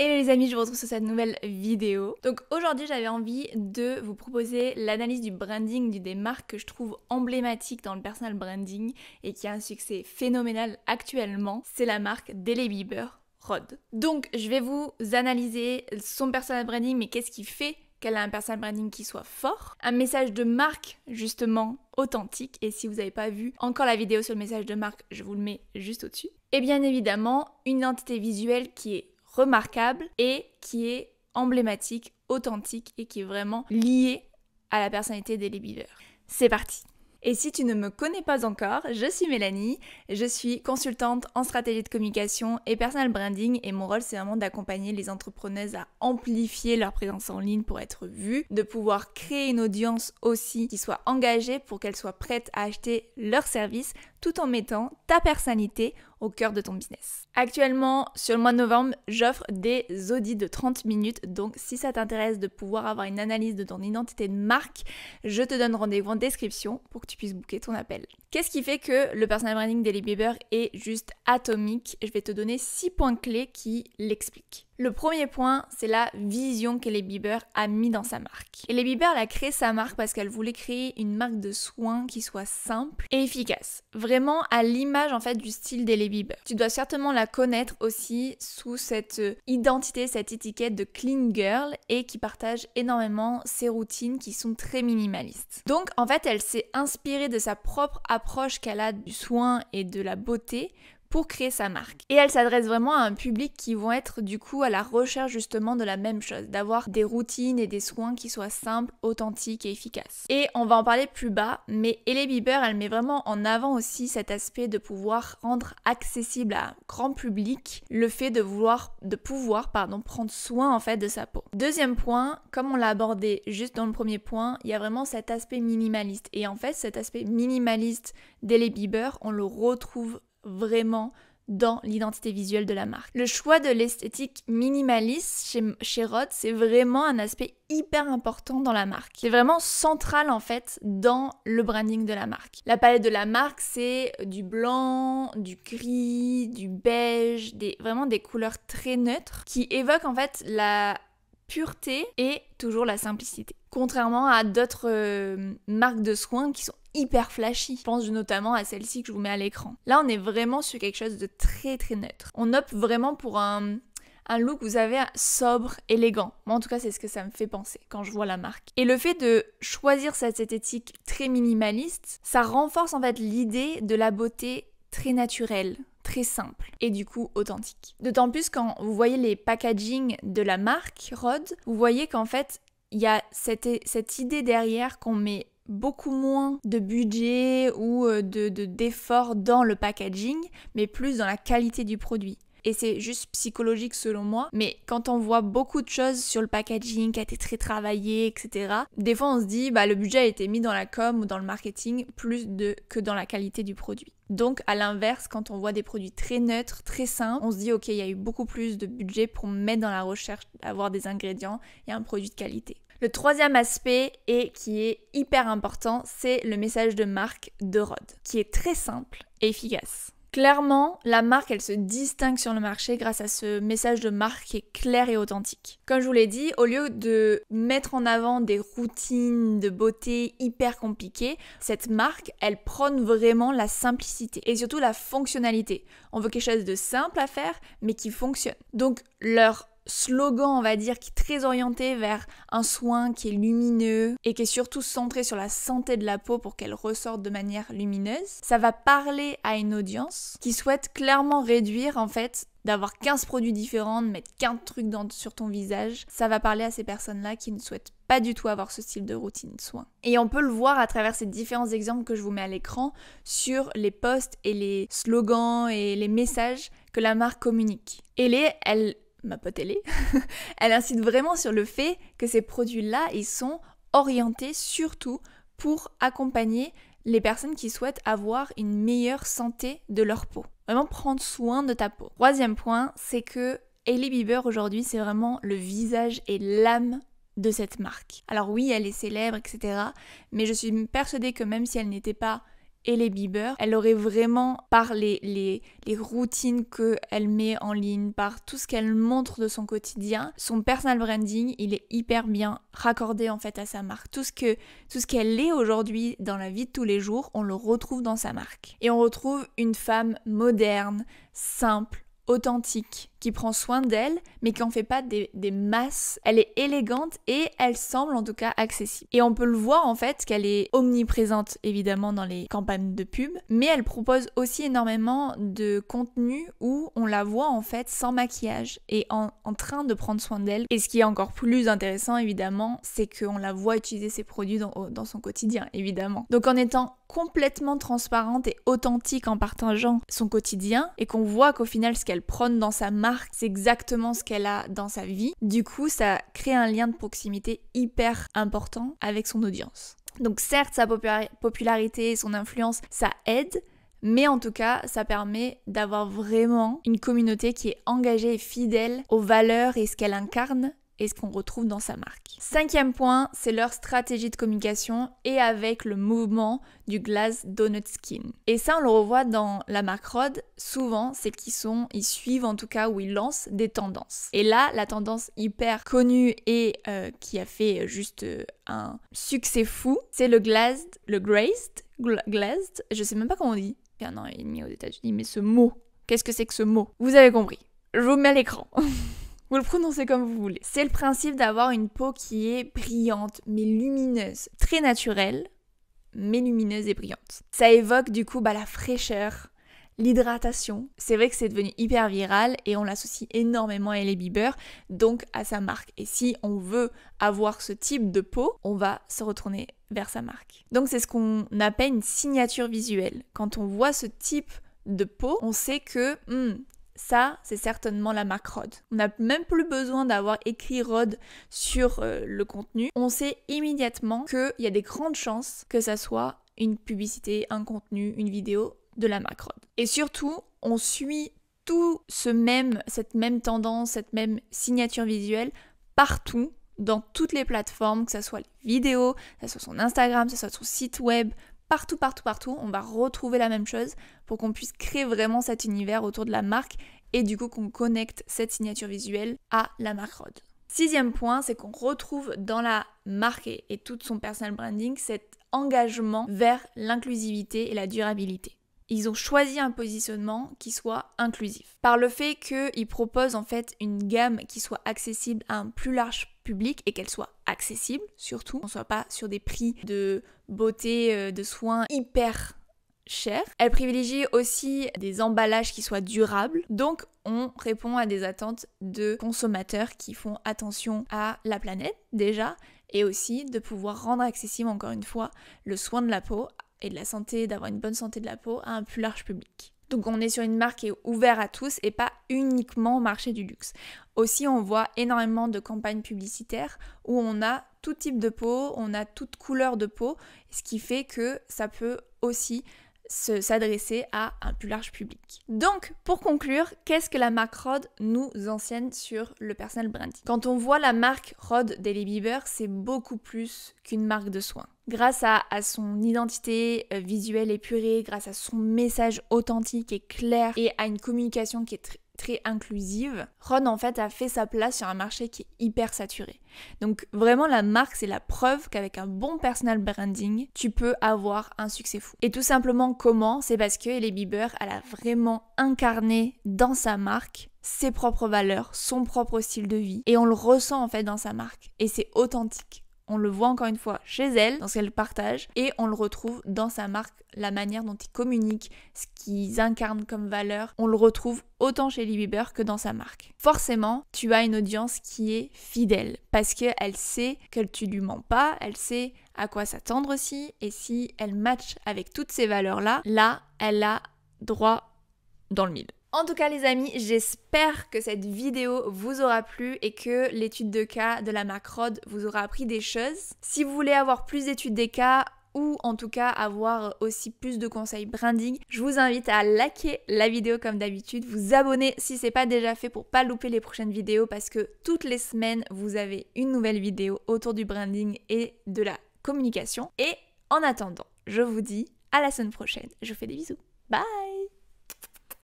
Et les amis, je vous retrouve sur cette nouvelle vidéo. Donc aujourd'hui, j'avais envie de vous proposer l'analyse du branding des marques que je trouve emblématiques dans le personal branding et qui a un succès phénoménal actuellement. C'est la marque Daily Bieber Rod. Donc je vais vous analyser son personal branding, mais qu'est-ce qui fait qu'elle a un personal branding qui soit fort, un message de marque justement authentique, et si vous n'avez pas vu encore la vidéo sur le message de marque, je vous le mets juste au-dessus, et bien évidemment une identité visuelle qui est remarquable et qui est emblématique, authentique et qui est vraiment lié à la personnalité des Beaver. C'est parti et si tu ne me connais pas encore, je suis Mélanie, je suis consultante en stratégie de communication et personal branding et mon rôle c'est vraiment d'accompagner les entrepreneuses à amplifier leur présence en ligne pour être vues, de pouvoir créer une audience aussi qui soit engagée pour qu'elles soient prêtes à acheter leurs services tout en mettant ta personnalité au cœur de ton business. Actuellement, sur le mois de novembre, j'offre des audits de 30 minutes. Donc, si ça t'intéresse de pouvoir avoir une analyse de ton identité de marque, je te donne rendez-vous en description pour que tu puisses booker ton appel. Qu'est-ce qui fait que le personal branding d'Eli Bieber est juste atomique Je vais te donner six points clés qui l'expliquent. Le premier point, c'est la vision qu'Ellie Bieber a mis dans sa marque. Eli Bieber, a créé sa marque parce qu'elle voulait créer une marque de soins qui soit simple et efficace. Vraiment à l'image en fait du style d'Ellie Bieber. Tu dois certainement la connaître aussi sous cette euh, identité, cette étiquette de clean girl et qui partage énormément ses routines qui sont très minimalistes. Donc en fait, elle s'est inspirée de sa propre approche qu'elle a du soin et de la beauté pour créer sa marque. Et elle s'adresse vraiment à un public qui vont être du coup à la recherche justement de la même chose, d'avoir des routines et des soins qui soient simples, authentiques et efficaces. Et on va en parler plus bas, mais Ellie Bieber, elle met vraiment en avant aussi cet aspect de pouvoir rendre accessible à un grand public le fait de vouloir, de pouvoir, pardon, prendre soin en fait de sa peau. Deuxième point, comme on l'a abordé juste dans le premier point, il y a vraiment cet aspect minimaliste. Et en fait, cet aspect minimaliste d'Ellie Bieber, on le retrouve vraiment dans l'identité visuelle de la marque. Le choix de l'esthétique minimaliste chez, chez c'est vraiment un aspect hyper important dans la marque. C'est vraiment central en fait dans le branding de la marque. La palette de la marque, c'est du blanc, du gris, du beige, des, vraiment des couleurs très neutres qui évoquent en fait la pureté et toujours la simplicité. Contrairement à d'autres euh, marques de soins qui sont hyper flashy. Je pense notamment à celle-ci que je vous mets à l'écran. Là, on est vraiment sur quelque chose de très très neutre. On opte vraiment pour un, un look, vous savez, sobre, élégant. Moi, en tout cas, c'est ce que ça me fait penser quand je vois la marque. Et le fait de choisir cette esthétique très minimaliste, ça renforce en fait l'idée de la beauté très naturelle, très simple et du coup authentique. D'autant plus quand vous voyez les packaging de la marque Rod, vous voyez qu'en fait, il y a cette idée derrière qu'on met beaucoup moins de budget ou euh, de d'efforts dans le packaging, mais plus dans la qualité du produit. Et c'est juste psychologique selon moi, mais quand on voit beaucoup de choses sur le packaging qui a été très travaillé, etc., des fois on se dit, bah le budget a été mis dans la com ou dans le marketing plus de, que dans la qualité du produit. Donc à l'inverse, quand on voit des produits très neutres, très sains, on se dit ok, il y a eu beaucoup plus de budget pour mettre dans la recherche, avoir des ingrédients et un produit de qualité. Le troisième aspect et qui est hyper important, c'est le message de marque de Rod, qui est très simple et efficace. Clairement, la marque, elle se distingue sur le marché grâce à ce message de marque qui est clair et authentique. Comme je vous l'ai dit, au lieu de mettre en avant des routines de beauté hyper compliquées, cette marque, elle prône vraiment la simplicité et surtout la fonctionnalité. On veut quelque chose de simple à faire, mais qui fonctionne. Donc, leur slogan, on va dire, qui est très orienté vers un soin qui est lumineux et qui est surtout centré sur la santé de la peau pour qu'elle ressorte de manière lumineuse. Ça va parler à une audience qui souhaite clairement réduire en fait d'avoir 15 produits différents, de mettre 15 trucs dans, sur ton visage. Ça va parler à ces personnes-là qui ne souhaitent pas du tout avoir ce style de routine soin. Et on peut le voir à travers ces différents exemples que je vous mets à l'écran sur les posts et les slogans et les messages que la marque communique. Et est, elle ma pote elle elle incite vraiment sur le fait que ces produits-là, ils sont orientés surtout pour accompagner les personnes qui souhaitent avoir une meilleure santé de leur peau. Vraiment prendre soin de ta peau. Troisième point, c'est que Ellie Bieber aujourd'hui, c'est vraiment le visage et l'âme de cette marque. Alors oui, elle est célèbre, etc. Mais je suis persuadée que même si elle n'était pas et les Bieber, elle aurait vraiment, parlé les, les, les routines qu'elle met en ligne, par tout ce qu'elle montre de son quotidien, son personal branding, il est hyper bien raccordé en fait à sa marque. Tout ce que tout ce qu'elle est aujourd'hui dans la vie de tous les jours, on le retrouve dans sa marque. Et on retrouve une femme moderne, simple, authentique, qui prend soin d'elle, mais qui en fait pas des, masses. Elle est élégante et elle semble en tout cas accessible. Et on peut le voir en fait qu'elle est omniprésente évidemment dans les campagnes de pub, mais elle propose aussi énormément de contenu où on la voit en fait sans maquillage et en, train de prendre soin d'elle. Et ce qui est encore plus intéressant évidemment, c'est qu'on la voit utiliser ses produits dans, dans son quotidien évidemment. Donc en étant complètement transparente et authentique en partageant son quotidien et qu'on voit qu'au final ce qu'elle prône dans sa marque, c'est exactement ce qu'elle a dans sa vie, du coup ça crée un lien de proximité hyper important avec son audience. Donc certes, sa popularité et son influence, ça aide, mais en tout cas, ça permet d'avoir vraiment une communauté qui est engagée et fidèle aux valeurs et ce qu'elle incarne et ce qu'on retrouve dans sa marque. Cinquième point, c'est leur stratégie de communication et avec le mouvement du glass donut skin. Et ça, on le revoit dans la marque Rod, souvent, c'est qu'ils sont, ils suivent en tout cas, ou ils lancent des tendances. Et là, la tendance hyper connue et euh, qui a fait juste euh, un succès fou, c'est le glazed, le grazed, glazed, je sais même pas comment on dit, ah il y a un an aux États-Unis, mais ce mot, qu'est-ce que c'est que ce mot Vous avez compris, je vous mets à l'écran Vous le prononcez comme vous voulez. C'est le principe d'avoir une peau qui est brillante, mais lumineuse, très naturelle, mais lumineuse et brillante. Ça évoque du coup bah, la fraîcheur, l'hydratation. C'est vrai que c'est devenu hyper viral et on l'associe énormément à Ellie Bieber, donc à sa marque. Et si on veut avoir ce type de peau, on va se retourner vers sa marque. Donc c'est ce qu'on appelle une signature visuelle. Quand on voit ce type de peau, on sait que hmm, ça, c'est certainement la marque On n'a même plus besoin d'avoir écrit Rod sur euh, le contenu. On sait immédiatement qu'il y a des grandes chances que ça soit une publicité, un contenu, une vidéo de la marque Et surtout, on suit tout ce même, cette même tendance, cette même signature visuelle partout dans toutes les plateformes, que ce soit les vidéos, que ce soit son Instagram, que ce soit son site web, partout, partout, partout, on va retrouver la même chose pour qu'on puisse créer vraiment cet univers autour de la marque et du coup qu'on connecte cette signature visuelle à la marque Rod. Sixième point, c'est qu'on retrouve dans la marque et, tout son personal branding cet engagement vers l'inclusivité et la durabilité ils ont choisi un positionnement qui soit inclusif. Par le fait qu'ils proposent en fait une gamme qui soit accessible à un plus large public et qu'elle soit accessible surtout, qu'on ne soit pas sur des prix de beauté, euh, de soins hyper chers. Elle privilégie aussi des emballages qui soient durables. Donc on répond à des attentes de consommateurs qui font attention à la planète déjà et aussi de pouvoir rendre accessible encore une fois le soin de la peau et de la santé, d'avoir une bonne santé de la peau à un plus large public. Donc on est sur une marque qui est ouverte à tous et pas uniquement au marché du luxe. Aussi on voit énormément de campagnes publicitaires où on a tout type de peau, on a toute couleur de peau, ce qui fait que ça peut aussi s'adresser à un plus large public. Donc, pour conclure, qu'est-ce que la marque Rod nous enseigne sur le personal branding Quand on voit la marque Rod Daily Bieber, c'est beaucoup plus qu'une marque de soins. Grâce à, son identité euh, visuelle épurée, grâce à son message authentique et clair et à une communication qui est inclusive, Ron en fait a fait sa place sur un marché qui est hyper saturé. Donc vraiment la marque c'est la preuve qu'avec un bon personal branding, tu peux avoir un succès fou. Et tout simplement comment C'est parce que Ellie Bieber elle a vraiment incarné dans sa marque ses propres valeurs, son propre style de vie et on le ressent en fait dans sa marque et c'est authentique. On le voit encore une fois chez elle, dans ce qu'elle partage, et on le retrouve dans sa marque, la manière dont ils communiquent, ce qu'ils incarnent comme valeur. On le retrouve autant chez Lee Bieber que dans sa marque. Forcément, tu as une audience qui est fidèle, parce qu'elle sait que tu lui mens pas, elle sait à quoi s'attendre aussi, et si elle match avec toutes ces valeurs-là, là, elle a droit dans le mille. En tout cas les amis, j'espère que cette vidéo vous aura plu et que l'étude de cas de la marque vous aura appris des choses. Si vous voulez avoir plus d'études des cas ou en tout cas avoir aussi plus de conseils branding, je vous invite à liker la vidéo comme d'habitude, vous abonner si c'est pas déjà fait pour pas louper les prochaines vidéos parce que toutes les semaines vous avez une nouvelle vidéo autour du branding et de la communication. Et en attendant, je vous dis à la semaine prochaine. Je vous fais des bisous. Bye